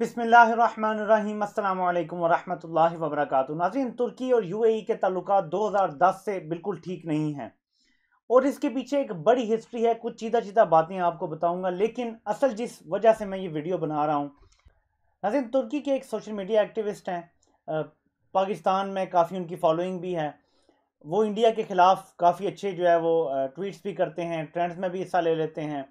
बिसमीम अल्लाम वरहमल वबरक नाजीन तुर्की और यूएई के हज़ार 2010 से बिल्कुल ठीक नहीं हैं और इसके पीछे एक बड़ी हिस्ट्री है कुछ चीदा चीदा बातें आपको बताऊंगा लेकिन असल जिस वजह से मैं ये वीडियो बना रहा हूँ नाजिन तुर्की के एक सोशल मीडिया एक्टिविस्ट हैं पाकिस्तान में काफ़ी उनकी फॉलोइंग भी है वो इंडिया के ख़िलाफ़ काफ़ी अच्छे जो है वो ट्वीट्स भी करते हैं ट्रेंड्स में भी हिस्सा ले लेते हैं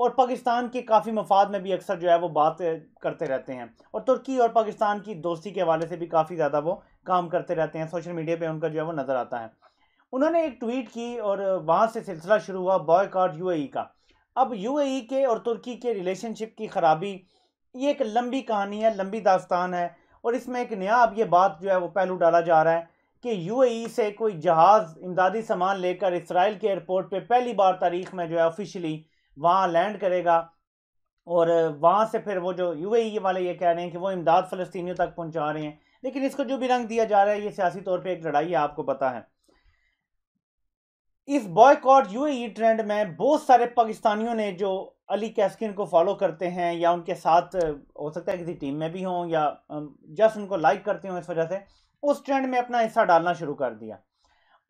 और पाकिस्तान के काफ़ी मफाद में भी अक्सर जो है वो बात करते रहते हैं और तुर्की और पाकिस्तान की दोस्ती के हवाले से भी काफ़ी ज़्यादा वो काम करते रहते हैं सोशल मीडिया पर उनका जो है वो नज़र आता है उन्होंने एक ट्वीट की और वहाँ से सिलसिला शुरू हुआ बॉयकॉट यू का अब यू के और तुर्की के रिलेशनशिप की ख़राबी ये एक लंबी कहानी है लंबी दास्तान है और इसमें एक नया अब ये बात जो है वो पहलू डाला जा रहा है कि यू से कोई जहाज़ इमदादी सामान लेकर इसराइल के एयरपोर्ट पे पहली बार तारीख में जो है ऑफिशियली वहाँ लैंड करेगा और वहाँ से फिर वो जो यूएई वाले ये कह रहे हैं कि वो इमदाद फ़लस्तियों तक पहुँचा रहे हैं लेकिन इसको जो भी रंग दिया जा रहा है ये सियासी तौर पर एक लड़ाई है आपको पता है इस बॉयकॉट यूएई ट्रेंड में बहुत सारे पाकिस्तानियों ने जो अली कैस्किन को फॉलो करते हैं या उनके साथ हो सकता है किसी टीम में भी हों या जस्ट उनको लाइक करते हों इस वजह से उस ट्रेंड में अपना हिस्सा डालना शुरू कर दिया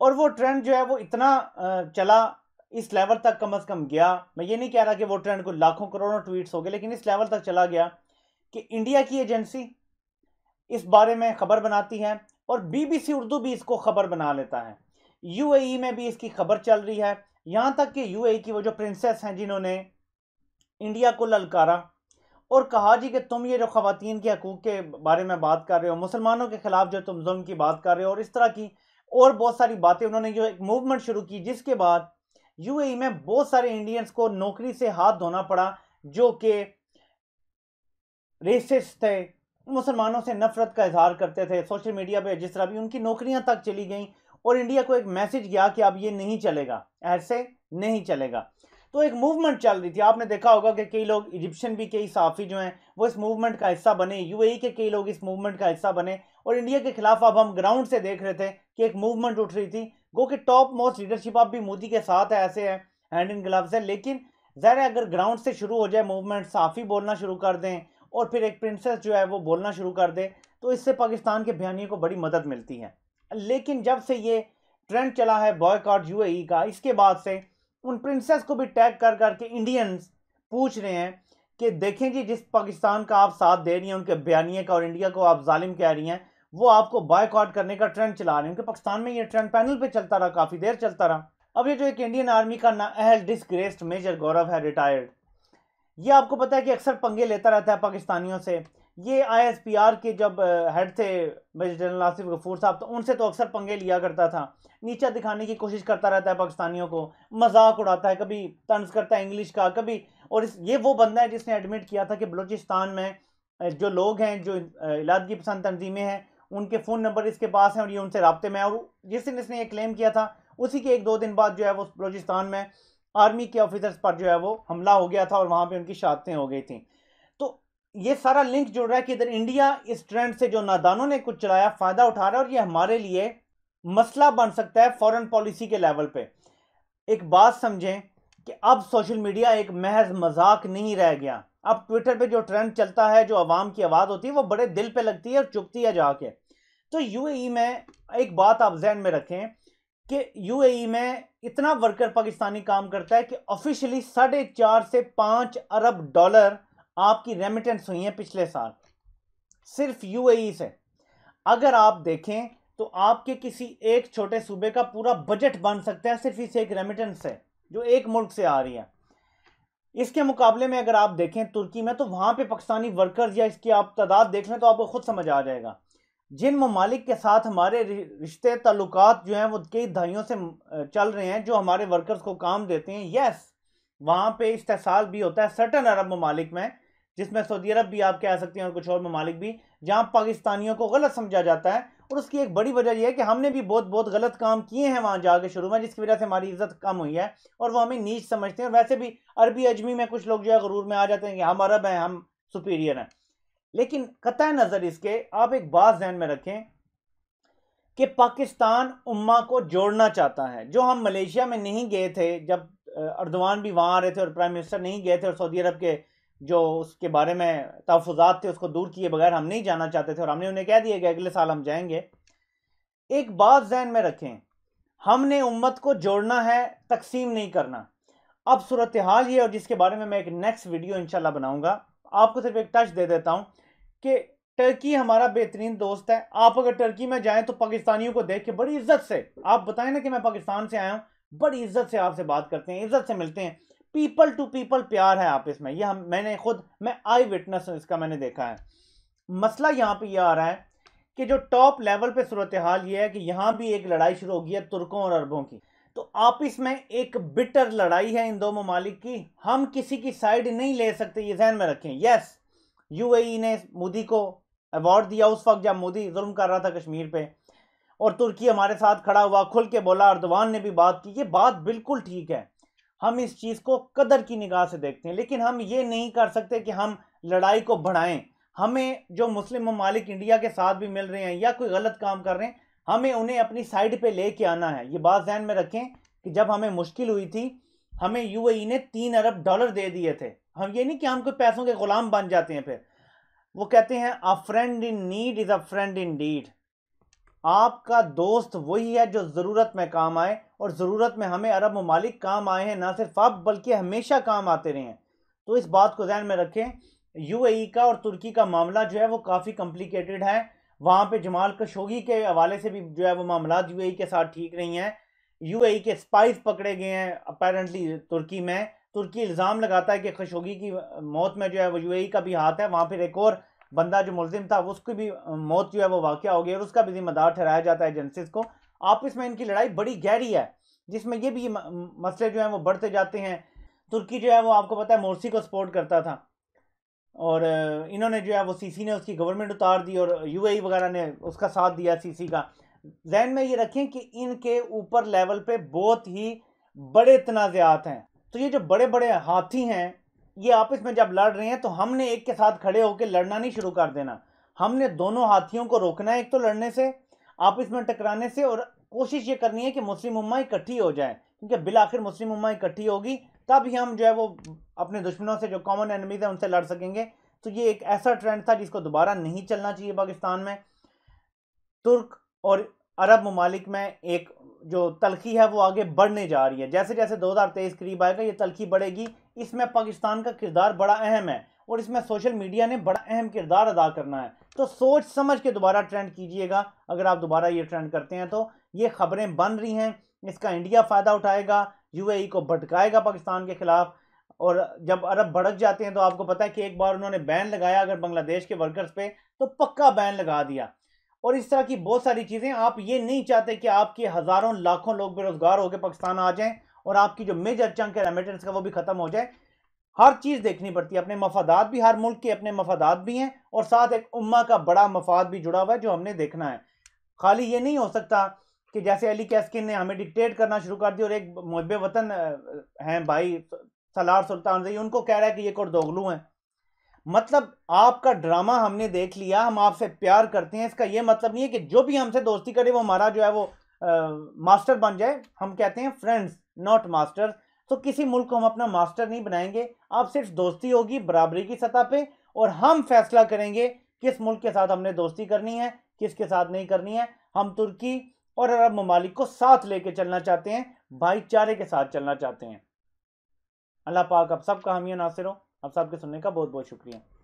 और वो ट्रेंड जो है वो इतना चला इस लेवल तक कम से कम गया मैं ये नहीं कह रहा कि वो ट्रेंड को लाखों करोड़ों ट्वीट्स हो गए लेकिन इस लेवल तक चला गया कि इंडिया की एजेंसी इस बारे में खबर बनाती है और बीबीसी उर्दू भी इसको खबर बना लेता है यूएई e में भी इसकी खबर चल रही है यहां तक कि यूएई e की वो जो प्रिंसेस हैं जिन्होंने इंडिया को ललकारा और कहा जी कि तुम ये जो खातन के हकूक़ के बारे में बात कर रहे हो मुसलमानों के ख़िलाफ़ जो तुम जुल्म की बात कर रहे हो और इस तरह की और बहुत सारी बातें उन्होंने जो एक मूवमेंट शुरू की जिसके बाद यूएई में बहुत सारे इंडियंस को नौकरी से हाथ धोना पड़ा जो कि रेसिस्ट थे मुसलमानों से नफरत का इजहार करते थे सोशल मीडिया पे जिस तरह भी उनकी नौकरियां तक चली गईं और इंडिया को एक मैसेज गया कि अब ये नहीं चलेगा ऐसे नहीं चलेगा तो एक मूवमेंट चल रही थी आपने देखा होगा कि कई लोग इजिप्शियन भी कई साफ़ी जो हैं वो इस मूवमेंट का हिस्सा बने यूएई के कई लोग इस मूवमेंट का हिस्सा बने और इंडिया के खिलाफ अब हम ग्राउंड से देख रहे थे कि एक मूवमेंट उठ रही थी गो कि टॉप मोस्ट लीडरशिप आप भी मोदी के साथ है ऐसे हैं हैंड इन ग्लव्स है लेकिन ज़ाहिर है अगर ग्राउंड से शुरू हो जाए मूवमेंट साफ़ी बोलना शुरू कर दें और फिर एक प्रिंसेस जो है वो बोलना शुरू कर दे तो इससे पाकिस्तान के बयानियों को बड़ी मदद मिलती है लेकिन जब से ये ट्रेंड चला है बॉयकॉट ए e का इसके बाद से उन प्रिंसेस को भी टैग कर करके इंडियंस पूछ रहे हैं कि देखें जी जिस पाकिस्तान का आप साथ दे रही हैं उनके बयानिए का और इंडिया को आप जालिम कह रही हैं वो आपको बायकॉट करने का ट्रेंड चला रहे हैं क्योंकि पाकिस्तान में ये ट्रेंड पैनल पे चलता रहा काफ़ी देर चलता रहा अब ये जो एक इंडियन आर्मी का ना अहल डिसग्रेस्ड मेजर गौरव है रिटायर्ड ये आपको पता है कि अक्सर पंगे लेता रहता है पाकिस्तानियों से ये आई के जब हेड थे मेजर जनरल आसिफ गफूर साहब तो उनसे तो अक्सर पंगे लिया करता था नीचा दिखाने की कोशिश करता रहता है पाकिस्तानियों को मजाक उड़ाता है कभी तंज करता है इंग्लिश का कभी और इस ये वो बंदा है जिसने एडमिट किया था कि बलूचिस्तान में जो लोग हैं जो इलादगी पसंद तनजीमें हैं उनके फ़ोन नंबर इसके पास हैं और ये उनसे रबते में और जिस दिन इसने ये क्लेम किया था उसी के एक दो दिन बाद जो है वो बलोचिस्तान में आर्मी के ऑफिसर्स पर जो है वो हमला हो गया था और वहाँ पर उनकी शहादतें हो गई थी तो ये सारा लिंक जुड़ रहा है कि इधर इंडिया इस ट्रेंड से जो नादानों ने कुछ चलाया फ़ायदा उठा रहा है और ये हमारे लिए मसला बन सकता है फॉरेन पॉलिसी के लेवल पे एक बात समझें कि अब सोशल मीडिया एक महज मजाक नहीं रह गया अब ट्विटर पे जो ट्रेंड चलता है जो आवाम की आवाज़ होती है वो बड़े दिल पे लगती है और चुपती है जाके तो यूएई e में एक बात आप जहन में रखें कि यूएई e में इतना वर्कर पाकिस्तानी काम करता है कि ऑफिशियली साढ़े चार से पाँच अरब डॉलर आपकी रेमिटेंस हुई है पिछले साल सिर्फ यूएई e से अगर आप देखें तो आपके किसी एक छोटे सूबे का पूरा बजट बन सकता है सिर्फ इस एक रेमिटेंस से जो एक मुल्क से आ रही है इसके मुकाबले में अगर आप देखें तुर्की में तो वहाँ पे पाकिस्तानी वर्कर्स या इसकी आप तादाद देख लें तो आपको खुद समझ आ जाएगा जिन ममालिक के साथ हमारे रिश्ते तल्लत जो हैं वो कई दहाइयों से चल रहे हैं जो हमारे वर्कर्स को काम देते हैं यस वहाँ पे इस्तेसाल भी होता है सर्टन अरब ममालिक में जिसमें सऊदी अरब भी आप कह सकते हैं और कुछ और ममालिक भी जहाँ पाकिस्तानियों को गलत समझा जाता है और उसकी एक बड़ी वजह यह है कि हमने भी बहुत बहुत गलत काम किए हैं वहाँ जाके शुरू में जिसकी वजह से हमारी इज्जत कम हुई है और वो हमें नीच समझते हैं वैसे भी अरबी अजमी में कुछ लोग जो है गरूर में आ जाते हैं कि हम अरब हैं हम सुपीरियर हैं लेकिन कत नज़र इसके आप एक बात जहन में रखें कि पाकिस्तान उम्मा को जोड़ना चाहता है जो हम मलेशिया में नहीं गए थे जब अर्दवान भी वहाँ आ रहे थे और प्राइम मिनिस्टर नहीं गए थे और सऊदी अरब के जो उसके बारे में तहफात थे उसको दूर किए बगैर हम नहीं जाना चाहते थे और हमने उन्हें कह दिया कि अगले साल हम जाएंगे एक बात जहन में रखें हमने उम्मत को जोड़ना है तकसीम नहीं करना अब सूरत हाल ये और जिसके बारे में मैं एक नेक्स्ट वीडियो इंशाल्लाह बनाऊंगा आपको सिर्फ एक टच दे देता हूँ कि टर्की हमारा बेहतरीन दोस्त है आप अगर टर्की में जाएं तो पाकिस्तानियों को देख के बड़ी इज्जत से आप बताएं ना कि मैं पाकिस्तान से आया हूँ बड़ी इज्जत से आपसे बात करते हैं इज्जत से मिलते हैं पीपल टू पीपल प्यार है आपस में यह मैंने खुद मैं आई विटनेस हूँ इसका मैंने देखा है मसला यहाँ पे यह आ रहा है कि जो टॉप लेवल पे सूरत हाल ये है कि यहाँ भी एक लड़ाई शुरू हो गई है तुर्कों और अरबों की तो आपस में एक बिटर लड़ाई है इन दो ममालिक की हम किसी की साइड नहीं ले सकते ये जहन में रखें यस यूएई e ने मोदी को अवार्ड दिया उस वक्त जब मोदी जुल्म कर रहा था कश्मीर पे और तुर्की हमारे साथ खड़ा हुआ खुल के बोला अर्दवान ने भी बात की ये बात बिल्कुल ठीक है हम इस चीज़ को कदर की निगाह से देखते हैं लेकिन हम ये नहीं कर सकते कि हम लड़ाई को बढ़ाएं हमें जो मुस्लिम ममालिक इंडिया के साथ भी मिल रहे हैं या कोई गलत काम कर रहे हैं हमें उन्हें अपनी साइड पे लेके आना है ये बात जहन में रखें कि जब हमें मुश्किल हुई थी हमें यूएई ने तीन अरब डॉलर दे दिए थे हम ये नहीं कि हम कोई पैसों के ग़ुलाम बन जाते हैं फिर वो कहते हैं a friend in need is a friend indeed आपका दोस्त वही है जो ज़रूरत में काम आए और ज़रूरत में हमें अरब ममालिक काम आए हैं ना सिर्फ अब बल्कि हमेशा काम आते रहे हैं तो इस बात को जहन में रखें यू का और तुर्की का मामला जो है वो काफ़ी कम्प्लिकेटेड है वहाँ पर जमाल कशोगी के हवाले से भी जो है वो मामला यू के साथ ठीक नहीं है यू के स्पाइस पकड़े गए हैं अपेरेंटली तुर्की में तुर्की इल्ज़ाम लगाता है कि खशोगी की मौत में जो है वो यू का भी हाथ है वहाँ फिर एक और बंदा जो मुलिम था उसकी भी मौत जो है वो वाक़ हो गई और उसका भी जिम्मेदार ठहराया जाता है एजेंसीज को आपस में इनकी लड़ाई बड़ी गहरी है जिसमें ये भी मसले जो हैं वो बढ़ते जाते हैं तुर्की जो है वो आपको पता है मोरसी को सपोर्ट करता था और इन्होंने जो है वो सीसी ने उसकी गवर्नमेंट उतार दी और यूएई e वगैरह ने उसका साथ दिया सीसी का जहन में ये रखें कि इनके ऊपर लेवल पे बहुत ही बड़े तनाज़ात हैं तो ये जो बड़े बड़े हाथी हैं ये आपस में जब लड़ रहे हैं तो हमने एक के साथ खड़े होकर लड़ना नहीं शुरू कर देना हमने दोनों हाथियों को रोकना है एक तो लड़ने से आपस में टकराने से और कोशिश ये करनी है कि मुस्लिम उम्मा इकट्ठी हो जाए क्योंकि बिल आखिर मुस्लिम उम्मा इकट्ठी होगी तब ही हम जो है वो अपने दुश्मनों से जो कॉमन एनमीज़ हैं उनसे लड़ सकेंगे तो ये एक ऐसा ट्रेंड था जिसको दोबारा नहीं चलना चाहिए पाकिस्तान में तुर्क और अरब ममालिक में एक जो तलखी है वो आगे बढ़ने जा रही है जैसे जैसे 2023 करीब आएगा ये तलखी बढ़ेगी इसमें पाकिस्तान का किरदार बड़ा अहम है और इसमें सोशल मीडिया ने बड़ा अहम किरदार अदा करना है तो सोच समझ के दोबारा ट्रेंड कीजिएगा अगर आप दोबारा ये ट्रेंड करते हैं तो ये खबरें बन रही हैं इसका इंडिया फ़ायदा उठाएगा यूएई e को भटकाएगा पाकिस्तान के ख़िलाफ़ और जब अरब भड़क जाते हैं तो आपको पता है कि एक बार उन्होंने बैन लगाया अगर बांग्लादेश के वर्कर्स पे तो पक्का बैन लगा दिया और इस तरह की बहुत सारी चीज़ें आप ये नहीं चाहते कि आपके हज़ारों लाखों लोग बेरोज़गार होकर पाकिस्तान आ जाएं और आपकी जो मेजर चंक है रेमिटेंस का वो भी ख़त्म हो जाए हर चीज़ देखनी पड़ती है अपने मफादात भी हर मुल्क के अपने मफादात भी हैं और साथ एक उम्मा का बड़ा मफाद भी जुड़ा हुआ है जो हमने देखना है खाली ये नहीं हो सकता कि जैसे अली कैसकिन ने हमें डिक्टेट करना शुरू कर दिया और एक मुहब वतन हैं भाई सलार सुल्तान जई उनको कह रहा है कि ये दोगलू हैं मतलब आपका ड्रामा हमने देख लिया हम आपसे प्यार करते हैं इसका ये मतलब नहीं है कि जो भी हमसे दोस्ती करे वो हमारा जो है वो आ, मास्टर बन जाए हम कहते हैं फ्रेंड्स नॉट मास्टर तो किसी मुल्क को हम अपना मास्टर नहीं बनाएंगे आप सिर्फ दोस्ती होगी बराबरी की सतह पे और हम फैसला करेंगे किस मुल्क के साथ हमने दोस्ती करनी है किसके साथ नहीं करनी है हम तुर्की और अरब ममालिक को साथ लेके चलना चाहते हैं भाईचारे के साथ चलना चाहते हैं अल्लाह पाक आप सबका हमिया नासिर हो आप सबके सुनने का बहुत बहुत शुक्रिया